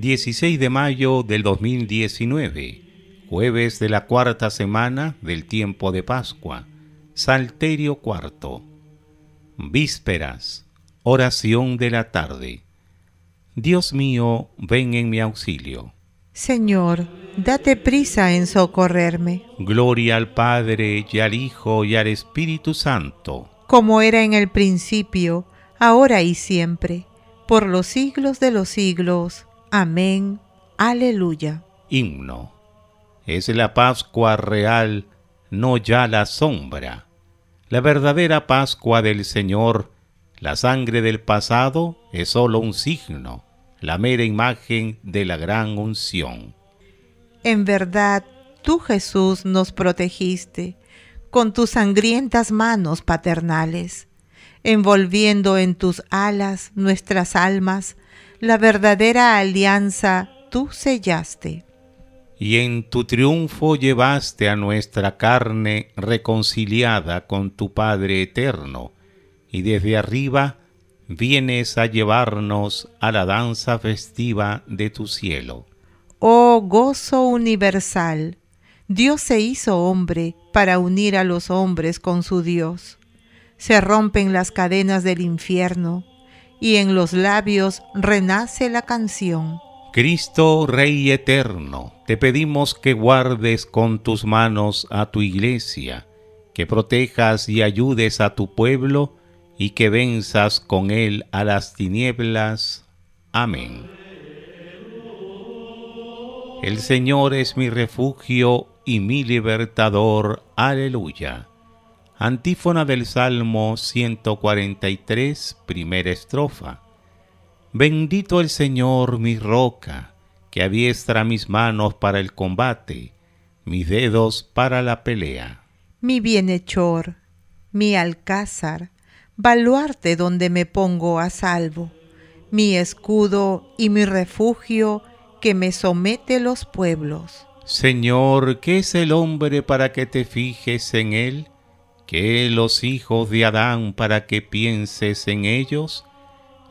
16 de mayo del 2019, jueves de la cuarta semana del tiempo de Pascua, Salterio cuarto. Vísperas, oración de la tarde. Dios mío, ven en mi auxilio. Señor, date prisa en socorrerme. Gloria al Padre y al Hijo y al Espíritu Santo. Como era en el principio, ahora y siempre, por los siglos de los siglos. Amén. Aleluya. Himno. Es la Pascua real, no ya la sombra. La verdadera Pascua del Señor, la sangre del pasado es solo un signo, la mera imagen de la gran unción. En verdad, tú Jesús nos protegiste con tus sangrientas manos paternales, envolviendo en tus alas nuestras almas la verdadera alianza tú sellaste. Y en tu triunfo llevaste a nuestra carne reconciliada con tu Padre eterno, y desde arriba vienes a llevarnos a la danza festiva de tu cielo. Oh gozo universal, Dios se hizo hombre para unir a los hombres con su Dios. Se rompen las cadenas del infierno, y en los labios renace la canción. Cristo Rey Eterno, te pedimos que guardes con tus manos a tu iglesia, que protejas y ayudes a tu pueblo y que venzas con él a las tinieblas. Amén. El Señor es mi refugio y mi libertador. Aleluya. Antífona del Salmo 143, primera estrofa. Bendito el Señor, mi roca, que aviestra mis manos para el combate, mis dedos para la pelea. Mi bienhechor, mi alcázar, baluarte donde me pongo a salvo, mi escudo y mi refugio que me somete los pueblos. Señor, ¿qué es el hombre para que te fijes en él? que los hijos de Adán para que pienses en ellos,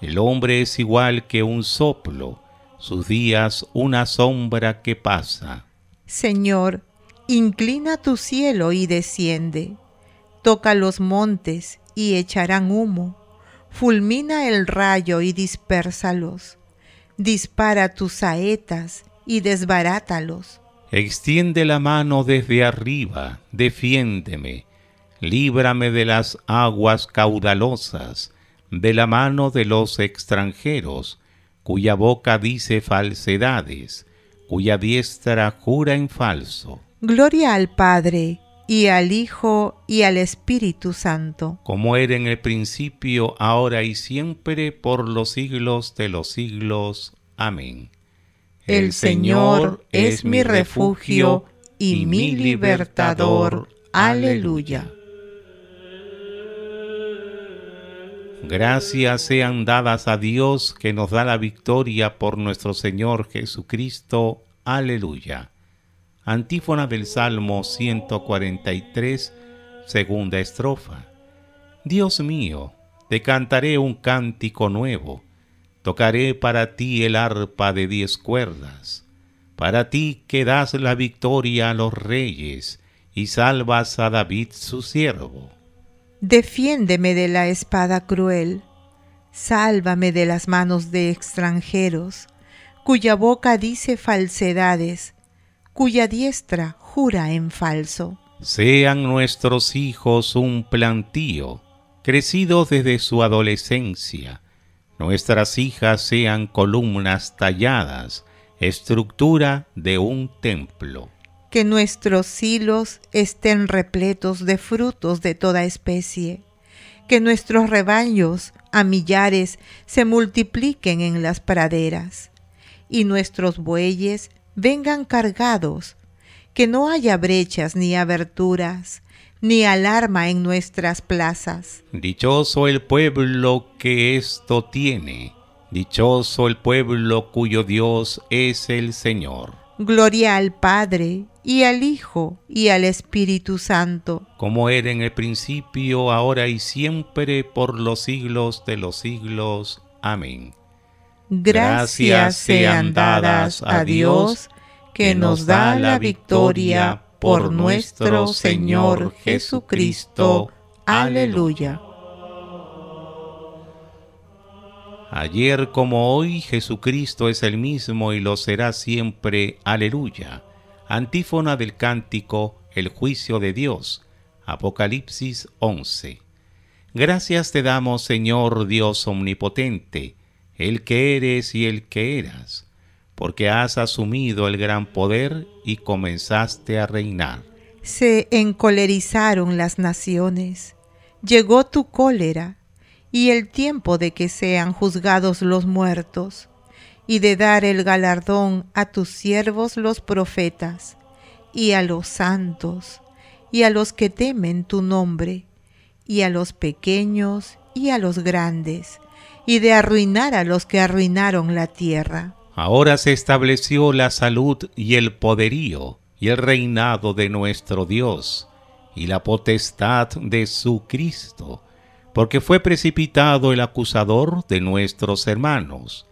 el hombre es igual que un soplo, sus días una sombra que pasa. Señor, inclina tu cielo y desciende, toca los montes y echarán humo, fulmina el rayo y dispersalos. dispara tus saetas y desbarátalos. Extiende la mano desde arriba, defiéndeme líbrame de las aguas caudalosas, de la mano de los extranjeros, cuya boca dice falsedades, cuya diestra jura en falso. Gloria al Padre, y al Hijo, y al Espíritu Santo. Como era en el principio, ahora y siempre, por los siglos de los siglos. Amén. El, Señor es mi refugio y mi libertador. Aleluya. Gracias sean dadas a Dios que nos da la victoria por nuestro Señor Jesucristo. Aleluya. Antífona del Salmo 143, segunda estrofa. Dios mío, te cantaré un cántico nuevo. Tocaré para ti el arpa de diez cuerdas. Para ti que das la victoria a los reyes y salvas a David su siervo Defiéndeme de la espada cruel, sálvame de las manos de extranjeros, cuya boca dice falsedades, cuya diestra jura en falso. Sean nuestros hijos un plantío, crecidos desde su adolescencia, nuestras hijas sean columnas talladas, estructura de un templo que nuestros silos estén repletos de frutos de toda especie, que nuestros rebaños a millares se multipliquen en las praderas, y nuestros bueyes vengan cargados, que no haya brechas ni aberturas, ni alarma en nuestras plazas. Dichoso el pueblo que esto tiene, dichoso el pueblo cuyo Dios es el Señor. Gloria al Padre, y al Hijo y al Espíritu Santo. Como era en el principio, ahora y siempre, por los siglos de los siglos. Amén. Gracias sean dadas a Dios, que nos da la victoria por nuestro Señor Jesucristo. Aleluya. Ayer como hoy Jesucristo es el mismo y lo será siempre. Aleluya. Antífona del cántico El juicio de Dios. Apocalipsis 11. Gracias te damos, Señor Dios omnipotente, el que eres y el que eras, porque has asumido el gran poder y comenzaste a reinar. Se encolerizaron las naciones, llegó tu cólera, y el tiempo de que sean juzgados los muertos y de dar el galardón a tus siervos los profetas, y a los santos, y a los que temen tu nombre, y a los pequeños y a los grandes, y de arruinar a los que arruinaron la tierra. Ahora se estableció la salud y el poderío y el reinado de nuestro Dios y la potestad de su Cristo, porque fue precipitado el acusador de nuestros hermanos,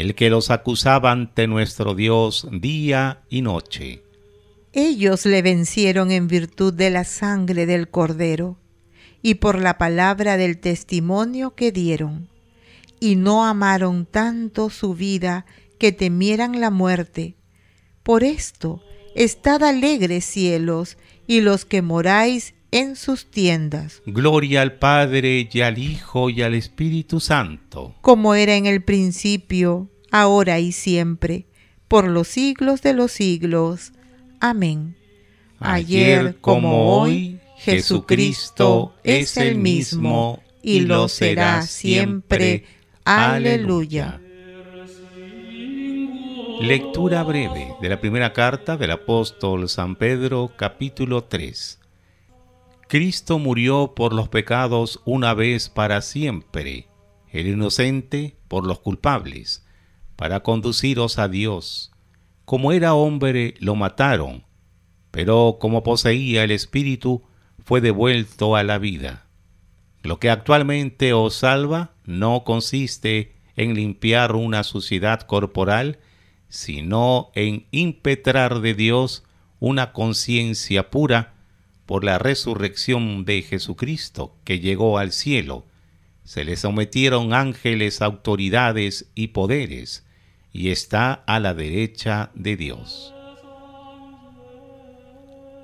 el que los acusaba ante nuestro Dios día y noche. Ellos le vencieron en virtud de la sangre del cordero y por la palabra del testimonio que dieron, y no amaron tanto su vida que temieran la muerte. Por esto, estad alegres cielos y los que moráis en sus tiendas. Gloria al Padre y al Hijo y al Espíritu Santo. Como era en el principio, ahora y siempre, por los siglos de los siglos. Amén. Ayer como hoy, Jesucristo es el mismo y lo será siempre. Aleluya. Lectura breve de la primera carta del apóstol San Pedro capítulo 3 Cristo murió por los pecados una vez para siempre, el inocente por los culpables, para conduciros a Dios. Como era hombre, lo mataron, pero como poseía el Espíritu, fue devuelto a la vida. Lo que actualmente os salva no consiste en limpiar una suciedad corporal, sino en impetrar de Dios una conciencia pura, por la resurrección de Jesucristo, que llegó al cielo. Se le sometieron ángeles, autoridades y poderes, y está a la derecha de Dios.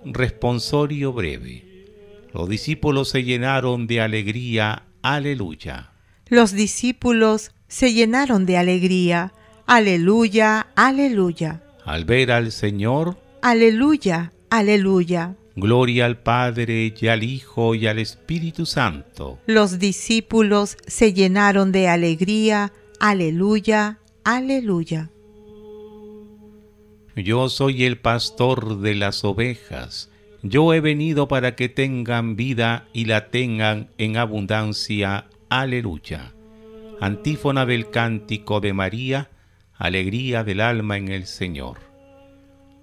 Responsorio breve. Los discípulos se llenaron de alegría. Aleluya. Los discípulos se llenaron de alegría. Aleluya, aleluya. Al ver al Señor. Aleluya, aleluya. Gloria al Padre y al Hijo y al Espíritu Santo. Los discípulos se llenaron de alegría. Aleluya, aleluya. Yo soy el pastor de las ovejas. Yo he venido para que tengan vida y la tengan en abundancia. Aleluya. Antífona del cántico de María, alegría del alma en el Señor.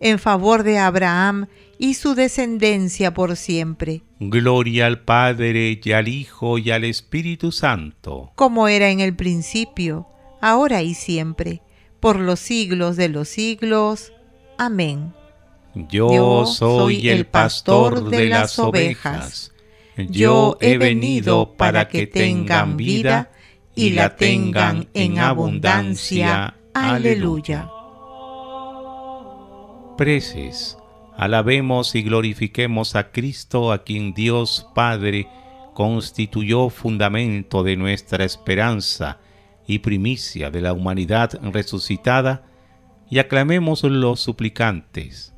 en favor de Abraham y su descendencia por siempre. Gloria al Padre y al Hijo y al Espíritu Santo. Como era en el principio, ahora y siempre, por los siglos de los siglos. Amén. Yo, soy el pastor de las ovejas. Yo he venido para que tengan vida y la tengan en abundancia. Aleluya preces. Alabemos y glorifiquemos a Cristo, a quien Dios Padre constituyó fundamento de nuestra esperanza y primicia de la humanidad resucitada, y aclamemos los suplicantes.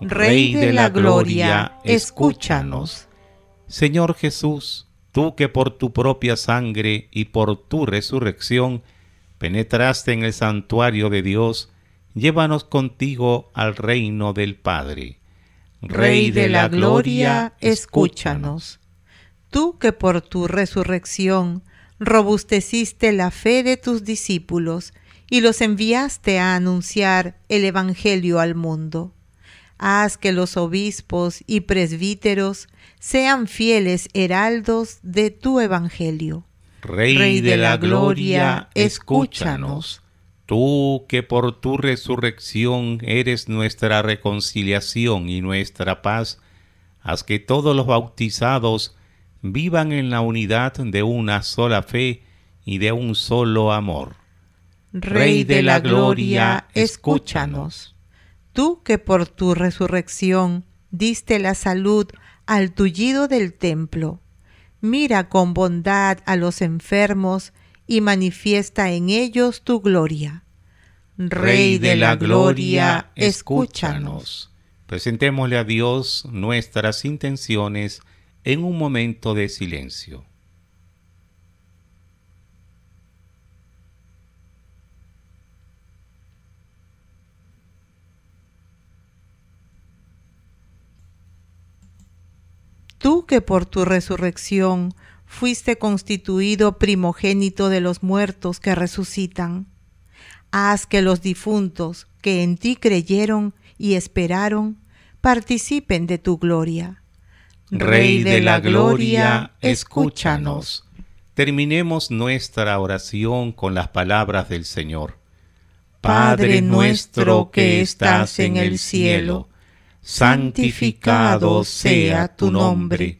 Rey de la gloria, escúchanos. Señor Jesús, tú que por tu propia sangre y por tu resurrección penetraste en el santuario de Dios, llévanos contigo al reino del Padre. Rey de la gloria, escúchanos. Tú que por tu resurrección robusteciste la fe de tus discípulos y los enviaste a anunciar el Evangelio al mundo. Haz que los obispos y presbíteros sean fieles heraldos de tu Evangelio. Rey, de, la gloria, escúchanos. Tú que por tu resurrección eres nuestra reconciliación y nuestra paz, haz que todos los bautizados vivan en la unidad de una sola fe y de un solo amor. Rey de la gloria, escúchanos. Tú que por tu resurrección diste la salud al tullido del templo, mira con bondad a los enfermos y manifiesta en ellos tu gloria. Rey de la gloria, escúchanos. Presentémosle a Dios nuestras intenciones en un momento de silencio. Tú que por tu resurrección fuiste constituido primogénito de los muertos que resucitan. Haz que los difuntos que en ti creyeron y esperaron participen de tu gloria. Rey de la gloria, escúchanos. Terminemos nuestra oración con las palabras del Señor. Padre nuestro que estás en el cielo, santificado sea tu nombre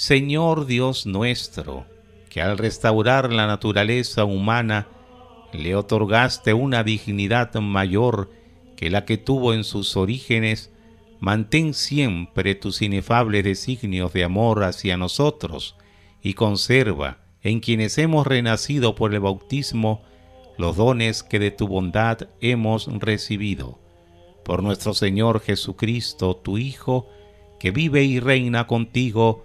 Señor Dios nuestro, que al restaurar la naturaleza humana le otorgaste una dignidad mayor que la que tuvo en sus orígenes, mantén siempre tus inefables designios de amor hacia nosotros y conserva en quienes hemos renacido por el bautismo los dones que de tu bondad hemos recibido. Por nuestro Señor Jesucristo, tu Hijo, que vive y reina contigo